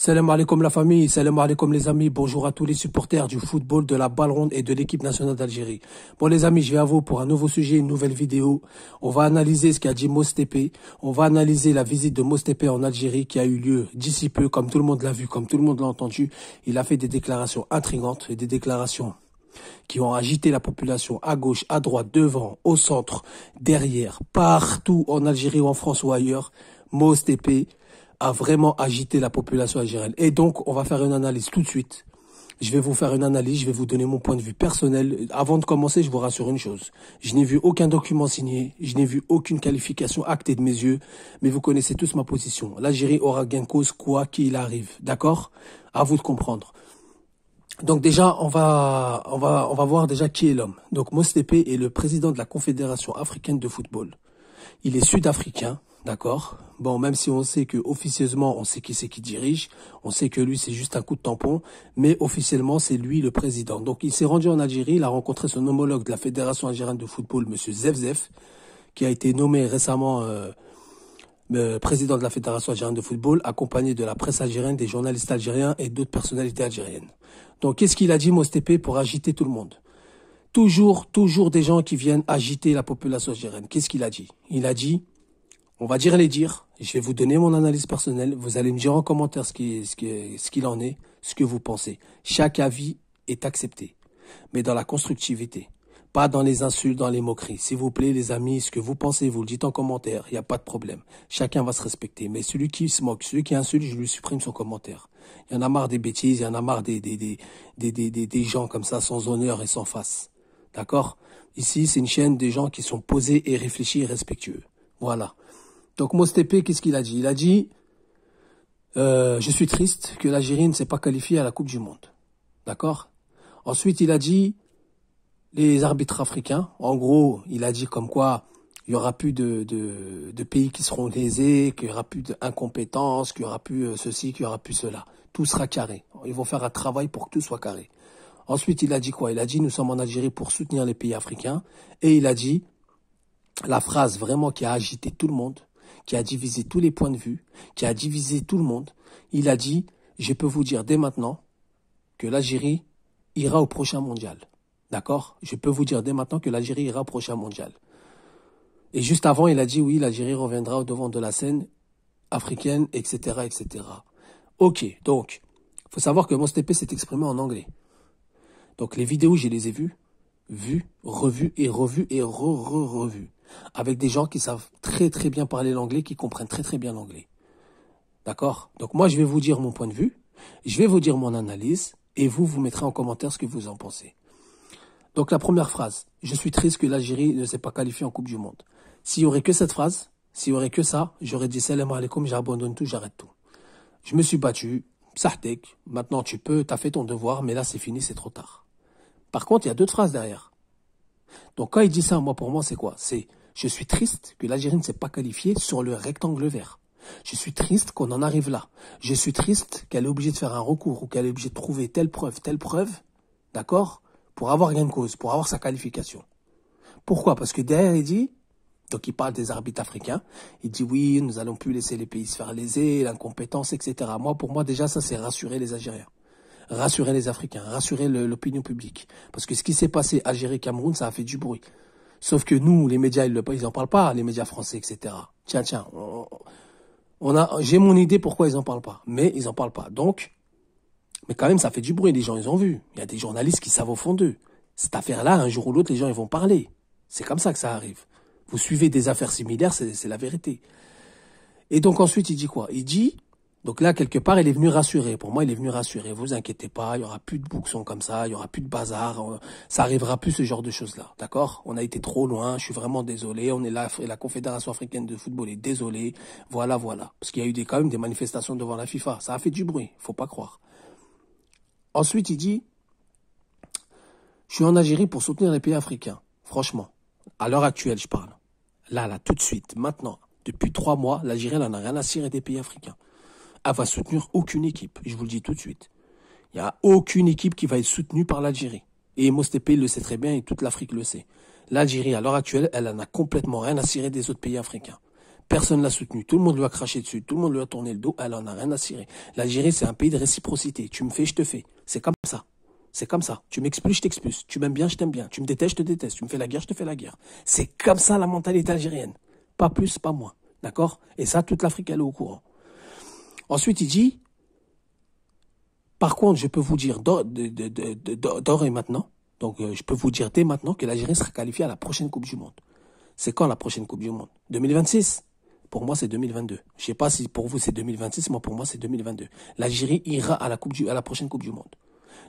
Salam alaikum la famille, salam alaikum les amis, bonjour à tous les supporters du football, de la balle ronde et de l'équipe nationale d'Algérie. Bon les amis, je vais à vous pour un nouveau sujet, une nouvelle vidéo. On va analyser ce qu'a dit Mostepe, on va analyser la visite de Mostepe en Algérie qui a eu lieu d'ici peu, comme tout le monde l'a vu, comme tout le monde l'a entendu. Il a fait des déclarations intrigantes et des déclarations qui ont agité la population à gauche, à droite, devant, au centre, derrière, partout en Algérie ou en France ou ailleurs. Mostepe a vraiment agité la population algérienne. Et donc, on va faire une analyse tout de suite. Je vais vous faire une analyse, je vais vous donner mon point de vue personnel. Avant de commencer, je vous rassure une chose. Je n'ai vu aucun document signé, je n'ai vu aucune qualification actée de mes yeux, mais vous connaissez tous ma position. L'Algérie aura gain cause quoi qu'il arrive, d'accord À vous de comprendre. Donc déjà, on va, on va, on va voir déjà qui est l'homme. Donc Mostepe est le président de la Confédération africaine de football. Il est sud-africain, D'accord Bon, même si on sait que officieusement, on sait qui c'est qui dirige, on sait que lui, c'est juste un coup de tampon, mais officiellement, c'est lui le président. Donc, il s'est rendu en Algérie, il a rencontré son homologue de la Fédération algérienne de football, M. Zefzef, qui a été nommé récemment euh, euh, président de la Fédération algérienne de football, accompagné de la presse algérienne, des journalistes algériens et d'autres personnalités algériennes. Donc, qu'est-ce qu'il a dit, Mostepe, pour agiter tout le monde Toujours, toujours des gens qui viennent agiter la population algérienne. Qu'est-ce qu'il a dit Il a dit on va dire les dire. Je vais vous donner mon analyse personnelle. Vous allez me dire en commentaire ce qu'il ce ce qu'il en est, ce que vous pensez. Chaque avis est accepté, mais dans la constructivité. Pas dans les insultes, dans les moqueries. S'il vous plaît, les amis, ce que vous pensez, vous le dites en commentaire. Il n'y a pas de problème. Chacun va se respecter. Mais celui qui se moque, celui qui insulte, je lui supprime son commentaire. Il y en a marre des bêtises, il y en a marre des, des, des, des, des, des gens comme ça, sans honneur et sans face. D'accord Ici, c'est une chaîne des gens qui sont posés et réfléchis et respectueux. Voilà. Donc Mostepe, qu'est-ce qu'il a dit Il a dit, euh, je suis triste que l'Algérie ne s'est pas qualifiée à la Coupe du Monde. D'accord Ensuite, il a dit, les arbitres africains, en gros, il a dit comme quoi il y aura plus de, de pays qui seront lésés, qu'il y aura plus d'incompétence, qu'il y aura plus euh, ceci, qu'il y aura plus cela. Tout sera carré. Ils vont faire un travail pour que tout soit carré. Ensuite, il a dit quoi Il a dit nous sommes en Algérie pour soutenir les pays africains. Et il a dit la phrase vraiment qui a agité tout le monde qui a divisé tous les points de vue, qui a divisé tout le monde. Il a dit, je peux vous dire dès maintenant que l'Algérie ira au prochain mondial. D'accord Je peux vous dire dès maintenant que l'Algérie ira au prochain mondial. Et juste avant, il a dit, oui, l'Algérie reviendra au devant de la scène africaine, etc., etc. Ok, donc, faut savoir que Mostepé s'est exprimé en anglais. Donc les vidéos, je les ai vues, vues, revues et revues et re-re-revues avec des gens qui savent très très bien parler l'anglais, qui comprennent très très bien l'anglais. D'accord Donc moi, je vais vous dire mon point de vue, je vais vous dire mon analyse, et vous, vous mettrez en commentaire ce que vous en pensez. Donc la première phrase, je suis triste que l'Algérie ne s'est pas qualifiée en Coupe du Monde. S'il y aurait que cette phrase, s'il y aurait que ça, j'aurais dit salam alaikum, j'abandonne tout, j'arrête tout. Je me suis battu, sahtek, maintenant tu peux, t'as fait ton devoir, mais là c'est fini, c'est trop tard. Par contre, il y a deux phrases derrière. Donc quand il dit ça, moi pour moi c'est quoi C'est je suis triste que l'Algérie ne s'est pas qualifiée sur le rectangle vert. Je suis triste qu'on en arrive là. Je suis triste qu'elle est obligée de faire un recours ou qu'elle est obligée de trouver telle preuve, telle preuve, d'accord, pour avoir gain de cause, pour avoir sa qualification. Pourquoi Parce que derrière il dit, donc il parle des arbitres africains. Il dit oui, nous allons plus laisser les pays se faire léser, l'incompétence, etc. Moi, pour moi, déjà, ça, c'est rassurer les Algériens rassurer les Africains, rassurer l'opinion publique. Parce que ce qui s'est passé Algérie-Cameroun, ça a fait du bruit. Sauf que nous, les médias, ils n'en parlent pas, les médias français, etc. Tiens, tiens, on, a, j'ai mon idée pourquoi ils n'en parlent pas, mais ils n'en parlent pas. Donc, mais quand même, ça fait du bruit. Les gens, ils ont vu. Il y a des journalistes qui savent au fond d'eux. Cette affaire-là, un jour ou l'autre, les gens, ils vont parler. C'est comme ça que ça arrive. Vous suivez des affaires similaires, c'est la vérité. Et donc ensuite, il dit quoi Il dit, donc là, quelque part, il est venu rassurer. Pour moi, il est venu rassurer. Vous inquiétez pas, il y aura plus de bouxons comme ça, il y aura plus de bazar, euh, ça arrivera plus ce genre de choses-là. D'accord On a été trop loin, je suis vraiment désolé. On est là, la Confédération africaine de football est désolée. Voilà, voilà. Parce qu'il y a eu des, quand même des manifestations devant la FIFA. Ça a fait du bruit, faut pas croire. Ensuite, il dit, je suis en Algérie pour soutenir les pays africains. Franchement, à l'heure actuelle, je parle. Là, là, tout de suite, maintenant, depuis trois mois, l'Algérie n'en a rien à cirer des pays africains elle va soutenir aucune équipe. Je vous le dis tout de suite. Il n'y a aucune équipe qui va être soutenue par l'Algérie. Et Mostepé le sait très bien et toute l'Afrique le sait. L'Algérie, à l'heure actuelle, elle en a complètement rien à cirer des autres pays africains. Personne ne l'a soutenue. Tout le monde lui a craché dessus. Tout le monde lui a tourné le dos. Elle n'en a rien à cirer. L'Algérie, c'est un pays de réciprocité. Tu me fais, je te fais. C'est comme ça. C'est comme ça. Tu m'expulses, je t'expulse. Tu m'aimes bien, je t'aime bien. Tu me détestes, je te déteste. Tu me fais la guerre, je te fais la guerre. C'est comme ça la mentalité algérienne. Pas plus, pas moins. D'accord Et ça, toute l'Afrique, elle est au courant. Ensuite, il dit, par contre, je peux vous dire d'or et maintenant, donc euh, je peux vous dire dès maintenant que l'Algérie sera qualifiée à la prochaine Coupe du Monde. C'est quand la prochaine Coupe du Monde 2026 Pour moi, c'est 2022. Je sais pas si pour vous c'est 2026, moi pour moi c'est 2022. L'Algérie ira à la, coupe du, à la prochaine Coupe du Monde.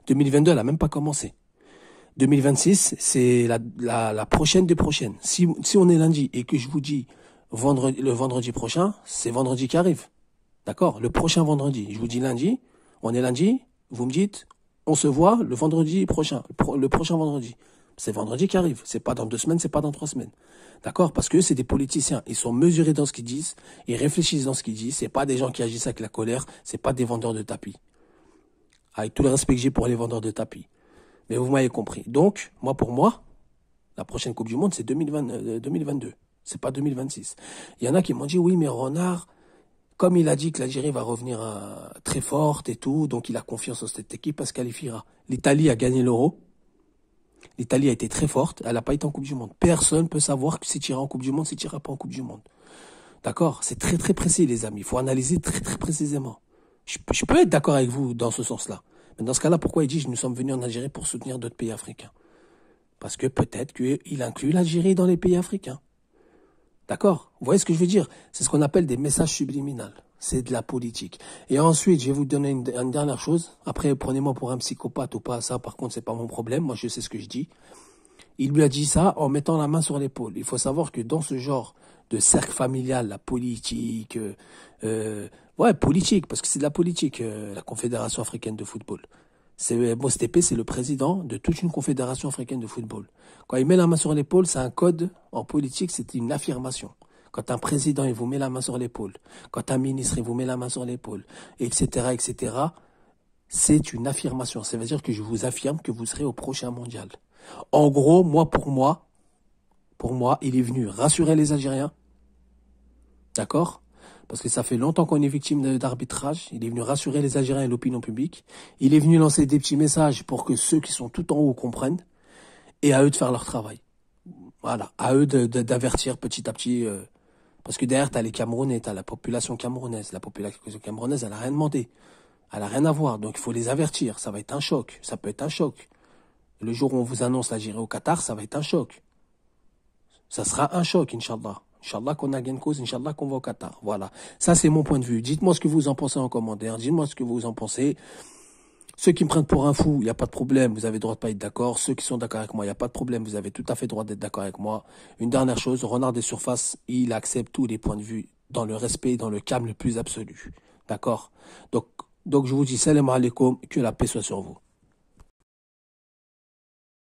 2022, elle n'a même pas commencé. 2026, c'est la, prochaine des prochaines. Si, si on est lundi et que je vous dis vendredi, le vendredi prochain, c'est vendredi qui arrive. D'accord Le prochain vendredi. Je vous dis lundi. On est lundi. Vous me dites, on se voit le vendredi prochain. Le prochain vendredi. C'est vendredi qui arrive. C'est pas dans deux semaines, c'est pas dans trois semaines. D'accord Parce que c'est des politiciens. Ils sont mesurés dans ce qu'ils disent. Ils réfléchissent dans ce qu'ils disent. C'est pas des gens qui agissent avec la colère. C'est pas des vendeurs de tapis. Avec tout le respect que j'ai pour les vendeurs de tapis. Mais vous m'avez compris. Donc, moi, pour moi, la prochaine Coupe du Monde, c'est 2022. Euh, c'est pas 2026. Il y en a qui m'ont dit, oui, mais Renard, comme il a dit que l'Algérie va revenir euh, très forte et tout, donc il a confiance en cette équipe parce qu'elle qualifiera. L'Italie a gagné l'Euro. L'Italie a été très forte, elle n'a pas été en Coupe du Monde. Personne ne peut savoir si tira en Coupe du Monde, si tirera pas en Coupe du Monde. D'accord C'est très très précis les amis, il faut analyser très très précisément. Je, peux être d'accord avec vous dans ce sens-là. Mais dans ce cas-là, pourquoi il dit nous sommes venus en Algérie pour soutenir d'autres pays africains Parce que peut-être qu'il inclut l'Algérie dans les pays africains. D'accord Vous voyez ce que je veux dire C'est ce qu'on appelle des messages subliminaux. C'est de la politique. Et ensuite, je vais vous donner une, dernière chose. Après, prenez-moi pour un psychopathe ou pas. Ça, par contre, c'est pas mon problème. Moi, je sais ce que je dis. Il lui a dit ça en mettant la main sur l'épaule. Il faut savoir que dans ce genre de cercle familial, la politique, euh, euh, ouais, politique, parce que c'est de la politique, euh, la Confédération africaine de football c'est euh, Bostepe, c'est le président de toute une confédération africaine de football. Quand il met la main sur l'épaule, c'est un code en politique, c'est une affirmation. Quand un président, il vous met la main sur l'épaule, quand un ministre, il vous met la main sur l'épaule, etc., etc., c'est une affirmation. Ça veut dire que je vous affirme que vous serez au prochain mondial. En gros, moi, pour moi, pour moi, il est venu rassurer les Algériens, d'accord parce que ça fait longtemps qu'on est victime d'arbitrage. Il est venu rassurer les Algériens et l'opinion publique. Il est venu lancer des petits messages pour que ceux qui sont tout en haut comprennent, et à eux de faire leur travail. Voilà, à eux d'avertir petit à petit. Euh, parce que derrière, t'as les Camerounais, t'as la population camerounaise. La population camerounaise, elle a rien demandé. Elle a rien à voir. Donc, il faut les avertir. Ça va être un choc. Ça peut être un choc. Le jour où on vous annonce l'Algérie au Qatar, ça va être un choc. Ça sera un choc, Inch'Allah. Inch'Allah qu'on a gain cause, Inch'Allah qu'on va au Qatar. Voilà. Ça, c'est mon point de vue. Dites-moi ce que vous en pensez en commentaire. Dites-moi ce que vous en pensez. Ceux qui me prennent pour un fou, il n'y a pas de problème, vous avez le droit de pas être d'accord. Ceux qui sont d'accord avec moi, il n'y a pas de problème, vous avez tout à fait le droit d'être d'accord avec moi. Une dernière chose, Renard des Surfaces, il accepte tous les points de vue dans le respect, dans le calme le plus absolu. D'accord Donc, donc je vous dis salam alaikum, que la paix soit sur vous.